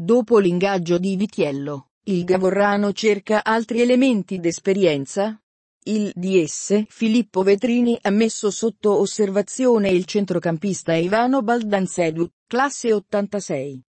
Dopo l'ingaggio di Vitiello, il Gavorrano cerca altri elementi d'esperienza? Il DS Filippo Vetrini ha messo sotto osservazione il centrocampista Ivano Baldanzedu, classe 86.